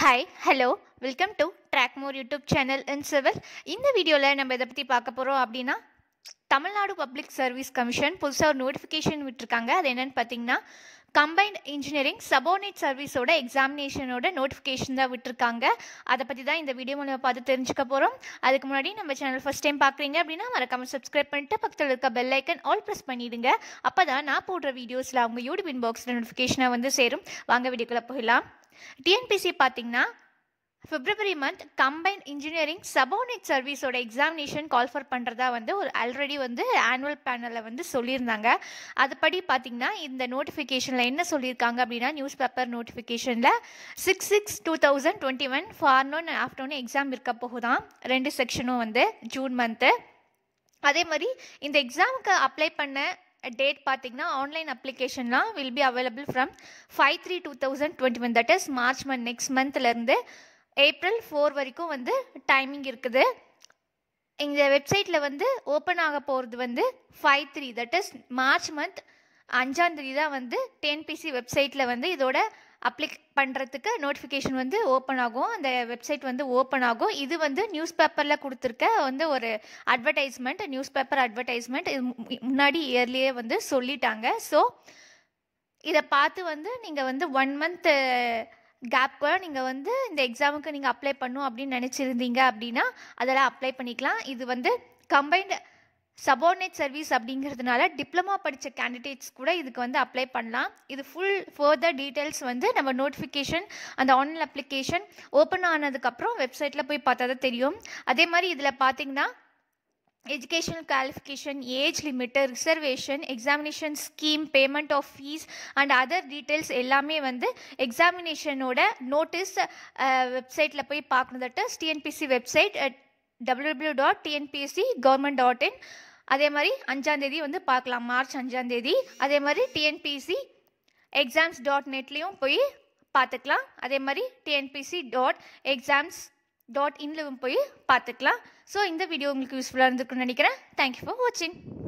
hi hello welcome to track more YouTube channel in civil இந்த வீடியோவில் நம்ம இதை பற்றி பார்க்க போகிறோம் அப்படின்னா தமிழ்நாடு பப்ளிக் சர்வீஸ் கமிஷன் புதுசாக ஒரு நோட்டிஃபிகேஷன் விட்டுருக்காங்க அது என்னென்னு பார்த்தீங்கன்னா கம்பைன்ட் இன்ஜினியரிங் சபோர்டினேட் சர்வீஸோட எக்ஸாமினேஷனோட நோட்டிஃபிகேஷன் தான் விட்டுருக்காங்க அதை பற்றி தான் இந்த வீடியோ மூலமாக பார்த்து தெரிஞ்சுக்க போகிறோம் அதுக்கு முன்னாடி நம்ம சேனல் ஃபஸ்ட் டைம் பார்க்குறீங்க அப்படின்னா மறக்காமல் சப்ஸ்கிரைப் பண்ணிட்டு பக்கத்தில் இருக்க பெல் ஐக்கன் ஆல் ப்ரெஸ் பண்ணிவிடுங்க அப்போ தான் நான் போடுற வீடியோஸில் அவங்க யூடியூப் இன்பாக்ஸில் நோட்டிஃபிகேஷனாக வந்து சேரும் வாங்க வீடியோக்குள்ளே போயிடலாம் டிஎன்பிசி பார்த்தீங்கன்னா February month combined engineering subordinate சர்வீஸோட எக்ஸாமினேஷன் கால் ஃபார் பண்ணுறதா வந்து ஒரு ஆல்ரெடி வந்து ஆனுவல் பேனலில் வந்து சொல்லியிருந்தாங்க அதுபடி பார்த்தீங்கன்னா இந்த நோட்டிஃபிகேஷனில் என்ன சொல்லியிருக்காங்க அப்படின்னா நியூஸ் பேப்பர் நோட்டிஃபிகேஷனில் six six two thousand twenty one and afternoon exam இருக்க போகுதான் ரெண்டு செக்ஷனும் வந்து ஜூன் மந்த்து அதே மாதிரி இந்த எக்ஸாமுக்கு அப்ளை பண்ண டேட் பார்த்தீங்கன்னா ஆன்லைன் அப்ளிகேஷன்லாம் will be available from five three two thousand twenty one that is March month next மந்த்லேருந்து ஏப்ரல் ஃபோர் வரைக்கும் வந்து டைமிங் இருக்குது இந்த வெப்சைட்டில் வந்து ஓப்பன் ஆக போகிறது வந்து five three that is March month அஞ்சாந்தேதி தான் வந்து டென்பிசி வெப்சைட்டில் வந்து இதோட அப்ளிக் பண்ணுறதுக்கு நோட்டிஃபிகேஷன் வந்து ஓப்பன் ஆகும் அந்த வெப்சைட் வந்து ஓப்பன் ஆகும் இது வந்து நியூஸ் பேப்பரில் கொடுத்துருக்க வந்து ஒரு அட்வர்டைஸ்மெண்ட் நியூஸ் பேப்பர் அட்வர்டைஸ்மெண்ட் இது முன்னாடி இயர்லியே வந்து சொல்லிட்டாங்க ஸோ இதை பார்த்து வந்து நீங்கள் வந்து ஒன் மந்த்து கேப் கூட நீங்கள் வந்து இந்த எக்ஸாமுக்கு நீங்கள் அப்ளை பண்ணும் அப்படின்னு நினச்சிருந்தீங்க அப்படின்னா அதெல்லாம் அப்ளை பண்ணிக்கலாம் இது வந்து கம்பைன்டு சபோர்டினேட் சர்வீஸ் அப்படிங்கிறதுனால டிப்ளமா படித்த கேண்டிடேட்ஸ் கூட இதுக்கு வந்து அப்ளை பண்ணலாம் இது ஃபுல் ஃபர்தர் டீட்டெயில்ஸ் வந்து நம்ம நோட்டிஃபிகேஷன் அந்த ஆன்லைன் அப்ளிகேஷன் ஓப்பன் ஆனதுக்கப்புறம் வெப்சைட்டில் போய் பார்த்தா தான் தெரியும் அதே மாதிரி இதில் பார்த்தீங்கன்னா educational qualification, age limit, reservation examination scheme payment of fees and other details எல்லாமே வந்து எக்ஸாமினேஷனோட நோட்டீஸ் வெப்சைட்டில் போய் பார்க்கணும் TNPSC website WWW dot TNPSC government dot in அதே மாதிரி அஞ்சாந்தேதி வந்து பார்க்கலாம் மார்ச் அஞ்சாந்தேதி அதே மாதிரி டிஎன்பிசி எக்ஸாம்ஸ் டாட் நெட்லேயும் போய் பார்த்துக்கலாம் அதே மாதிரி டிஎன்பிசி டாட் எக்ஸாம்ஸ் டாட் இன்லவும் போய் பார்த்துக்கலாம் ஸோ இந்த வீடியோ உங்களுக்கு யூஸ்ஃபுல்லாக இருந்திருக்குன்னு நினைக்கிறேன் தேங்க்யூ ஃபார் வாட்சிங்